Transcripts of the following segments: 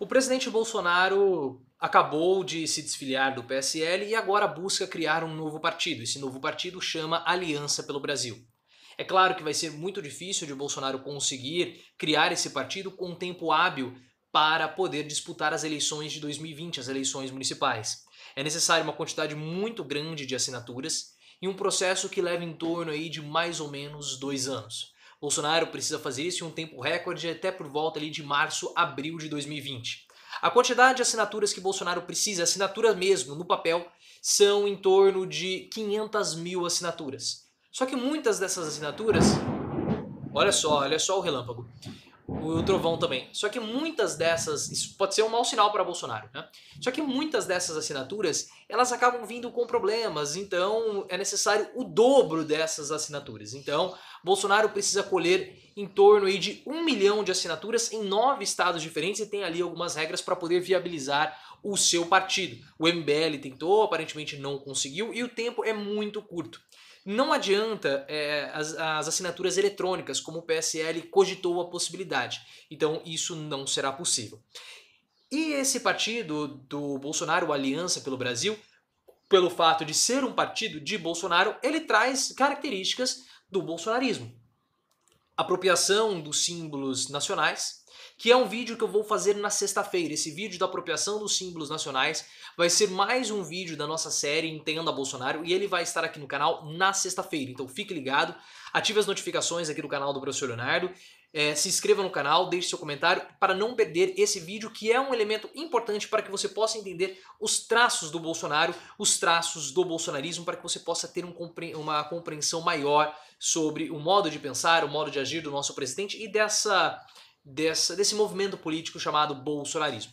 O presidente Bolsonaro acabou de se desfiliar do PSL e agora busca criar um novo partido. Esse novo partido chama Aliança pelo Brasil. É claro que vai ser muito difícil de Bolsonaro conseguir criar esse partido com um tempo hábil para poder disputar as eleições de 2020, as eleições municipais. É necessária uma quantidade muito grande de assinaturas e um processo que leva em torno aí de mais ou menos dois anos. Bolsonaro precisa fazer isso em um tempo recorde até por volta ali de março, abril de 2020. A quantidade de assinaturas que Bolsonaro precisa, assinaturas mesmo, no papel, são em torno de 500 mil assinaturas. Só que muitas dessas assinaturas... Olha só, olha só o relâmpago o trovão também. Só que muitas dessas, isso pode ser um mau sinal para Bolsonaro, né? Só que muitas dessas assinaturas, elas acabam vindo com problemas, então é necessário o dobro dessas assinaturas. Então, Bolsonaro precisa colher em torno aí de um milhão de assinaturas em nove estados diferentes e tem ali algumas regras para poder viabilizar o seu partido. O MBL tentou, aparentemente não conseguiu e o tempo é muito curto. Não adianta é, as, as assinaturas eletrônicas, como o PSL cogitou a possibilidade. Então isso não será possível. E esse partido do Bolsonaro, Aliança pelo Brasil, pelo fato de ser um partido de Bolsonaro, ele traz características do bolsonarismo. Apropriação dos símbolos nacionais, que é um vídeo que eu vou fazer na sexta-feira. Esse vídeo da apropriação dos símbolos nacionais vai ser mais um vídeo da nossa série Entenda Bolsonaro e ele vai estar aqui no canal na sexta-feira. Então fique ligado, ative as notificações aqui do canal do professor Leonardo é, se inscreva no canal, deixe seu comentário para não perder esse vídeo, que é um elemento importante para que você possa entender os traços do Bolsonaro, os traços do bolsonarismo, para que você possa ter um compre uma compreensão maior sobre o modo de pensar, o modo de agir do nosso presidente e dessa dessa, desse movimento político chamado bolsonarismo.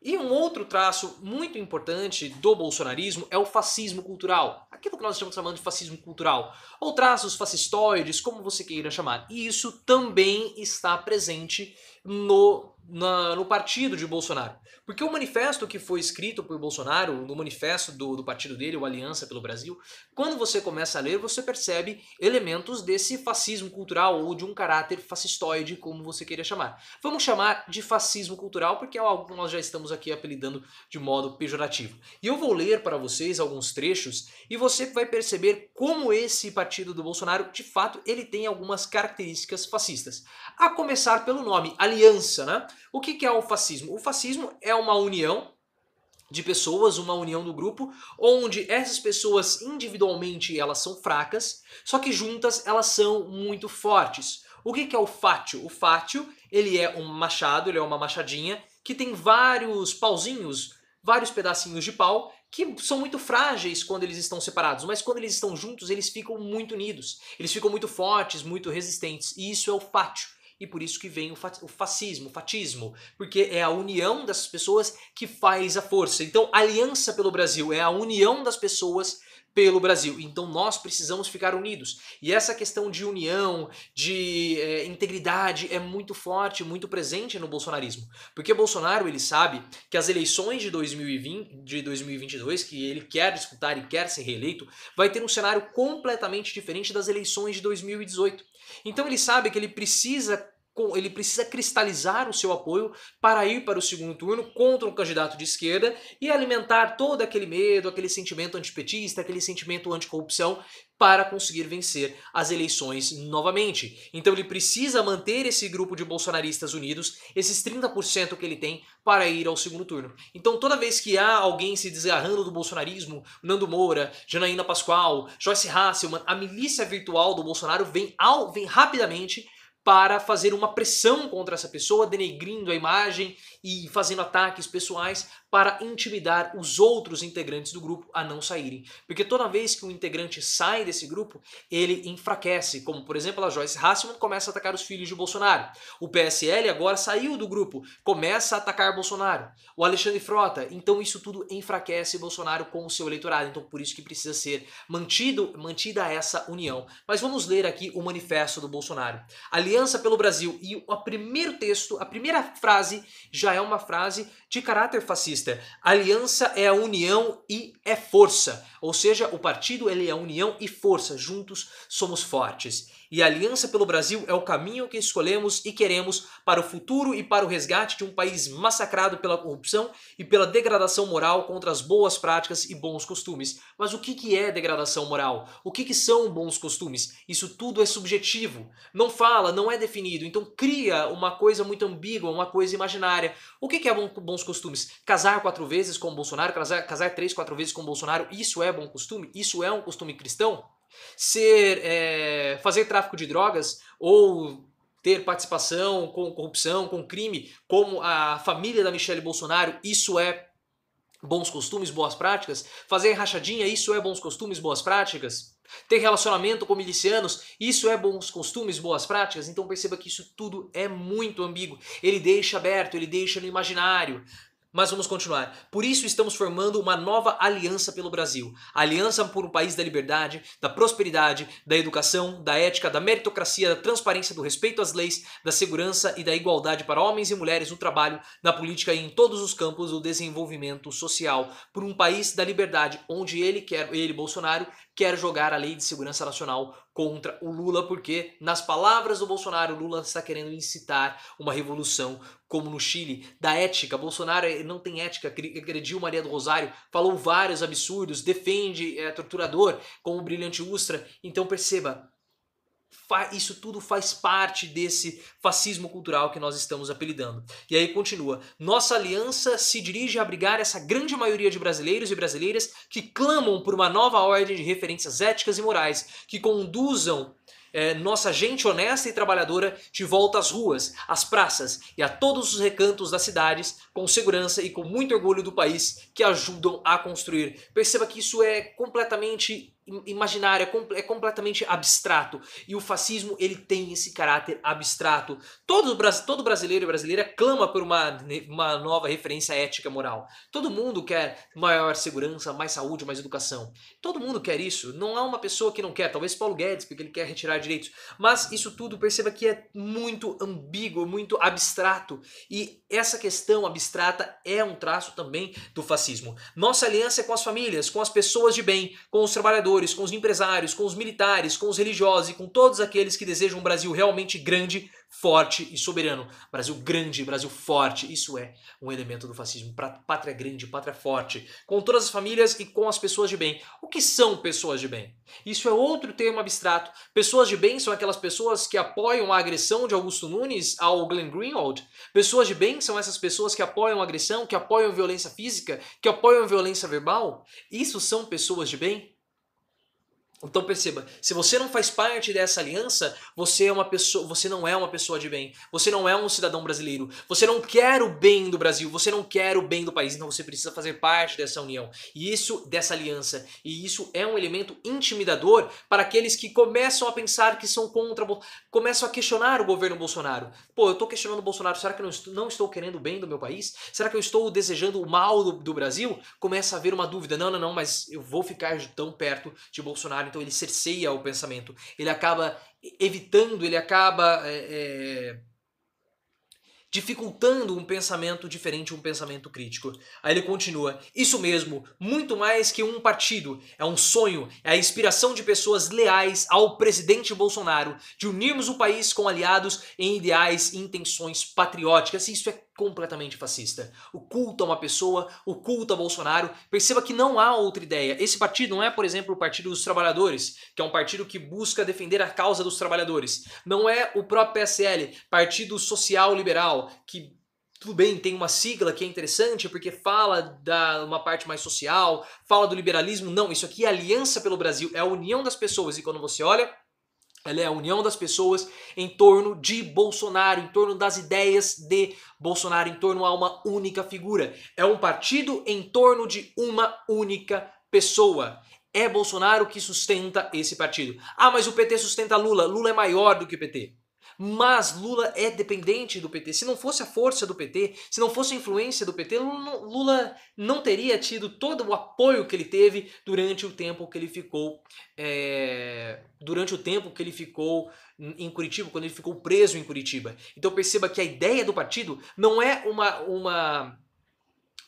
E um outro traço muito importante do bolsonarismo é o fascismo cultural. Aquilo que nós estamos chamando de fascismo cultural. Ou traços fascistoides, como você queira chamar. E isso também está presente no na, no partido de Bolsonaro. Porque o manifesto que foi escrito por Bolsonaro, no manifesto do, do partido dele, o Aliança pelo Brasil, quando você começa a ler, você percebe elementos desse fascismo cultural ou de um caráter fascistoide, como você queira chamar. Vamos chamar de fascismo cultural porque é algo que nós já estamos aqui apelidando de modo pejorativo. E eu vou ler para vocês alguns trechos e você vai perceber como esse partido do Bolsonaro, de fato, ele tem algumas características fascistas. A começar pelo nome, Aliança, né? O que, que é o fascismo? O fascismo é uma união de pessoas, uma união do grupo, onde essas pessoas individualmente elas são fracas, só que juntas elas são muito fortes. O que, que é o fátio? O fátio ele é um machado, ele é uma machadinha que tem vários pauzinhos, vários pedacinhos de pau que são muito frágeis quando eles estão separados, mas quando eles estão juntos eles ficam muito unidos, eles ficam muito fortes, muito resistentes e isso é o fátio e por isso que vem o, fascismo, o fatismo, porque é a união das pessoas que faz a força. Então, Aliança pelo Brasil é a união das pessoas pelo Brasil. Então nós precisamos ficar unidos. E essa questão de união, de é, integridade é muito forte, muito presente no bolsonarismo. Porque Bolsonaro, ele sabe que as eleições de, 2020, de 2022, que ele quer disputar e quer ser reeleito, vai ter um cenário completamente diferente das eleições de 2018. Então ele sabe que ele precisa ele precisa cristalizar o seu apoio para ir para o segundo turno contra um candidato de esquerda e alimentar todo aquele medo, aquele sentimento antipetista, aquele sentimento anticorrupção para conseguir vencer as eleições novamente. Então ele precisa manter esse grupo de bolsonaristas unidos, esses 30% que ele tem, para ir ao segundo turno. Então toda vez que há alguém se desgarrando do bolsonarismo, Nando Moura, Janaína Pascoal, Joyce Hasselman, a milícia virtual do Bolsonaro vem, ao, vem rapidamente para fazer uma pressão contra essa pessoa, denegrindo a imagem e fazendo ataques pessoais para intimidar os outros integrantes do grupo a não saírem. Porque toda vez que um integrante sai desse grupo, ele enfraquece, como por exemplo a Joyce Hasselman começa a atacar os filhos de Bolsonaro. O PSL agora saiu do grupo, começa a atacar Bolsonaro. O Alexandre Frota, então isso tudo enfraquece Bolsonaro com o seu eleitorado, então por isso que precisa ser mantido, mantida essa união. Mas vamos ler aqui o manifesto do Bolsonaro. Ali Aliança pelo Brasil. E o primeiro texto, a primeira frase, já é uma frase de caráter fascista. Aliança é a união e é força. Ou seja, o partido ele é união e força. Juntos somos fortes e a Aliança pelo Brasil é o caminho que escolhemos e queremos para o futuro e para o resgate de um país massacrado pela corrupção e pela degradação moral contra as boas práticas e bons costumes. Mas o que, que é degradação moral? O que, que são bons costumes? Isso tudo é subjetivo. Não fala, não é definido. Então cria uma coisa muito ambígua, uma coisa imaginária. O que, que é bons costumes? Casar quatro vezes com Bolsonaro, casar, casar três, quatro vezes com Bolsonaro, isso é bom costume? Isso é um costume cristão? ser é, fazer tráfico de drogas ou ter participação com corrupção, com crime, como a família da Michelle Bolsonaro, isso é bons costumes, boas práticas? Fazer rachadinha, isso é bons costumes, boas práticas? Ter relacionamento com milicianos, isso é bons costumes, boas práticas? Então perceba que isso tudo é muito ambíguo. Ele deixa aberto, ele deixa no imaginário. Mas vamos continuar. Por isso estamos formando uma nova aliança pelo Brasil. A aliança por um país da liberdade, da prosperidade, da educação, da ética, da meritocracia, da transparência, do respeito às leis, da segurança e da igualdade para homens e mulheres no trabalho, na política e em todos os campos do desenvolvimento social. Por um país da liberdade, onde ele quer, ele, Bolsonaro, quer jogar a Lei de Segurança Nacional contra o Lula, porque, nas palavras do Bolsonaro, o Lula está querendo incitar uma revolução, como no Chile, da ética. Bolsonaro não tem ética, agrediu Maria do Rosário, falou vários absurdos, defende é, torturador, como o brilhante Ustra. Então perceba, isso tudo faz parte desse fascismo cultural que nós estamos apelidando. E aí continua: nossa aliança se dirige a abrigar essa grande maioria de brasileiros e brasileiras que clamam por uma nova ordem de referências éticas e morais que conduzam é, nossa gente honesta e trabalhadora de volta às ruas, às praças e a todos os recantos das cidades, com segurança e com muito orgulho do país que ajudam a construir. Perceba que isso é completamente imaginário, é, com, é, completamente abstrato. E o fascismo, ele tem esse caráter abstrato. Todo, todo brasileiro e brasileira clama por uma, uma nova referência ética moral. Todo mundo quer maior segurança, mais saúde, mais educação. Todo mundo quer isso. Não há uma pessoa que não quer. Talvez Paulo Guedes, porque ele quer retirar direitos. Mas isso tudo, perceba que é muito ambíguo, muito abstrato. E essa questão abstrata é um traço também do fascismo. Nossa aliança é com as famílias, com as pessoas de bem, com os trabalhadores, trabalhadores, com os empresários, com os militares, com os religiosos e com todos aqueles que desejam um Brasil realmente grande, forte e soberano. Brasil grande, Brasil forte, isso é um elemento do fascismo. Pátria grande, pátria forte, com todas as famílias e com as pessoas de bem. O que são pessoas de bem? Isso é outro termo abstrato. Pessoas de bem são aquelas pessoas que apoiam a agressão de Augusto Nunes ao Glenn Greenwald. Pessoas de bem são essas pessoas que apoiam a agressão, que apoiam violência física, que apoiam violência verbal. Isso são pessoas de bem? Então perceba, se você não faz parte dessa aliança, você é uma pessoa, você não é uma pessoa de bem. Você não é um cidadão brasileiro. Você não quer o bem do Brasil, você não quer o bem do país, então você precisa fazer parte dessa união. E isso dessa aliança, e isso é um elemento intimidador para aqueles que começam a pensar que são contra, começam a questionar o governo Bolsonaro. Pô, eu estou questionando o Bolsonaro, será que eu não estou, não estou querendo o bem do meu país? Será que eu estou desejando o mal do, do Brasil? Começa a haver uma dúvida. Não, não, não, mas eu vou ficar tão perto de Bolsonaro então ele cerceia o pensamento, ele acaba evitando, ele acaba é, é, dificultando um pensamento diferente, um pensamento crítico. Aí ele continua: Isso mesmo, muito mais que um partido, é um sonho, é a inspiração de pessoas leais ao presidente Bolsonaro, de unirmos o país com aliados em ideais e intenções patrióticas. Assim, isso é completamente fascista. O culto a uma pessoa, o culto a Bolsonaro. Perceba que não há outra ideia. Esse partido não é, por exemplo, o Partido dos Trabalhadores, que é um partido que busca defender a causa dos trabalhadores. Não é o próprio PSL, Partido Social Liberal, que tudo bem, tem uma sigla que é interessante porque fala da uma parte mais social, fala do liberalismo. Não, isso aqui é Aliança pelo Brasil, é a união das pessoas. E quando você olha ela é né, a união das pessoas em torno de Bolsonaro, em torno das ideias de Bolsonaro, em torno a uma única figura. É um partido em torno de uma única pessoa. É Bolsonaro que sustenta esse partido. Ah, mas o PT sustenta Lula. Lula é maior do que o PT. Mas Lula é dependente do PT. Se não fosse a força do PT, se não fosse a influência do PT, Lula não teria tido todo o apoio que ele teve durante o tempo que ele ficou. É, durante o tempo que ele ficou em Curitiba, quando ele ficou preso em Curitiba. Então perceba que a ideia do partido não é uma. uma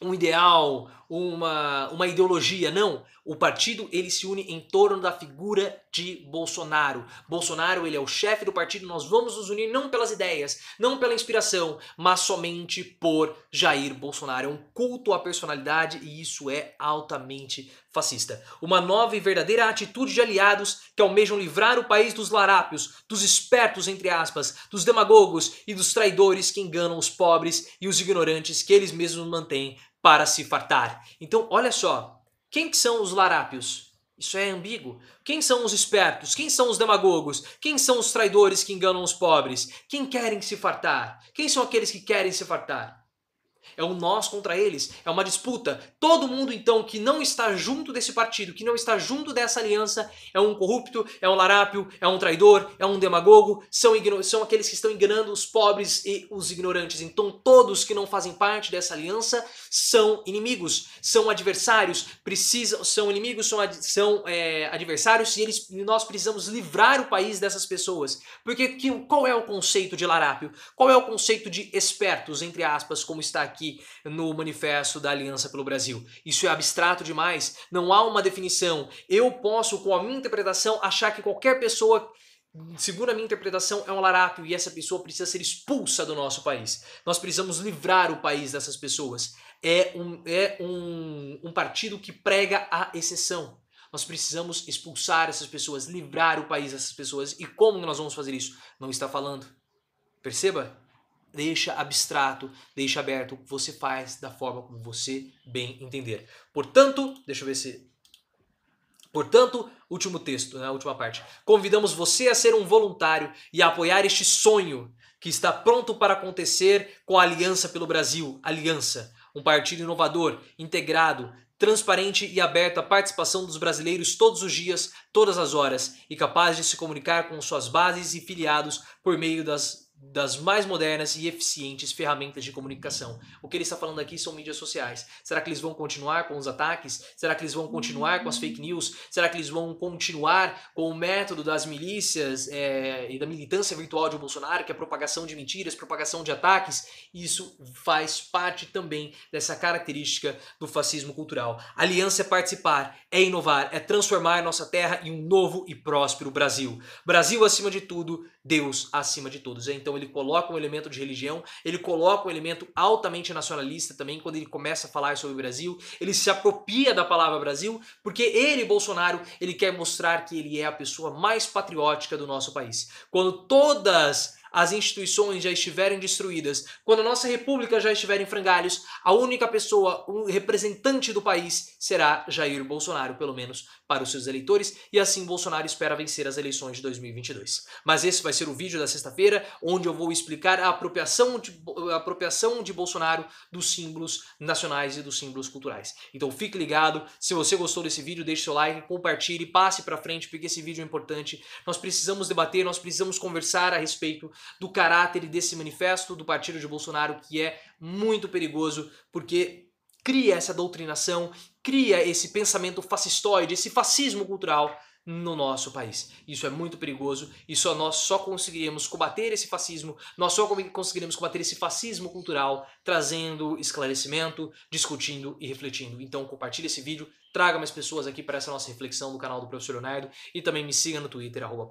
um ideal, uma, uma ideologia, não. O partido ele se une em torno da figura de Bolsonaro. Bolsonaro ele é o chefe do partido, nós vamos nos unir não pelas ideias, não pela inspiração, mas somente por Jair Bolsonaro. É um culto à personalidade e isso é altamente fascista. Uma nova e verdadeira atitude de aliados que almejam livrar o país dos larápios, dos espertos, entre aspas, dos demagogos e dos traidores que enganam os pobres e os ignorantes que eles mesmos mantêm para se fartar. Então, olha só, quem que são os larápios? Isso é ambíguo. Quem são os espertos? Quem são os demagogos? Quem são os traidores que enganam os pobres? Quem querem se fartar? Quem são aqueles que querem se fartar? É um nós contra eles, é uma disputa. Todo mundo então que não está junto desse partido, que não está junto dessa aliança, é um corrupto, é um larápio, é um traidor, é um demagogo, são, são aqueles que estão enganando os pobres e os ignorantes. Então todos que não fazem parte dessa aliança são inimigos, são adversários, precisam, são inimigos, são, ad, são é, adversários e eles, nós precisamos livrar o país dessas pessoas. Porque que, qual é o conceito de larápio? Qual é o conceito de espertos, entre aspas, como está aqui? aqui no manifesto da Aliança pelo Brasil. Isso é abstrato demais, não há uma definição. Eu posso, com a minha interpretação, achar que qualquer pessoa segundo a minha interpretação, é um larápio e essa pessoa precisa ser expulsa do nosso país. Nós precisamos livrar o país dessas pessoas. É um, é um, um partido que prega a exceção. Nós precisamos expulsar essas pessoas, livrar o país dessas pessoas. E como nós vamos fazer isso? Não está falando. Perceba? deixa abstrato, deixa aberto, você faz da forma como você bem entender. Portanto, deixa eu ver se. Portanto, último texto, na né, última parte. Convidamos você a ser um voluntário e a apoiar este sonho que está pronto para acontecer com a Aliança pelo Brasil. Aliança, um partido inovador, integrado, transparente e aberto à participação dos brasileiros todos os dias, todas as horas e capaz de se comunicar com suas bases e filiados por meio das das mais modernas e eficientes ferramentas de comunicação. O que ele está falando aqui são mídias sociais. Será que eles vão continuar com os ataques? Será que eles vão continuar com as hum. fake news? Será que eles vão continuar com o método das milícias é, e da militância virtual de Bolsonaro, que é a propagação de mentiras, propagação de ataques? Isso faz parte também dessa característica do fascismo cultural. aliança é participar, é inovar, é transformar nossa terra em um novo e próspero Brasil. Brasil acima de tudo, Deus acima de todos. É, então então ele coloca um elemento de religião, ele coloca um elemento altamente nacionalista também quando ele começa a falar sobre o Brasil, ele se apropria da palavra Brasil, porque ele, Bolsonaro, ele quer mostrar que ele é a pessoa mais patriótica do nosso país. Quando todas as instituições já estiverem destruídas, quando a nossa república já estiver em frangalhos, a única pessoa, o um representante do país será Jair Bolsonaro, pelo menos para os seus eleitores, e assim Bolsonaro espera vencer as eleições de 2022. Mas esse vai ser o vídeo da sexta-feira, onde eu vou explicar a apropriação de, a apropriação de Bolsonaro dos símbolos nacionais e dos símbolos culturais. Então fique ligado, se você gostou desse vídeo, deixe seu like, compartilhe, passe para frente, porque esse vídeo é importante. Nós precisamos debater, nós precisamos conversar a respeito do caráter e desse manifesto do partido de Bolsonaro, que é muito perigoso, porque cria essa doutrinação, cria esse pensamento fascistoide, esse fascismo cultural no nosso país. Isso é muito perigoso e só nós só conseguiremos combater esse fascismo, nós só conseguiremos combater esse fascismo cultural trazendo esclarecimento, discutindo e refletindo. Então compartilhe esse vídeo, traga mais pessoas aqui para essa nossa reflexão do canal do Professor Leonardo e também me siga no Twitter, arroba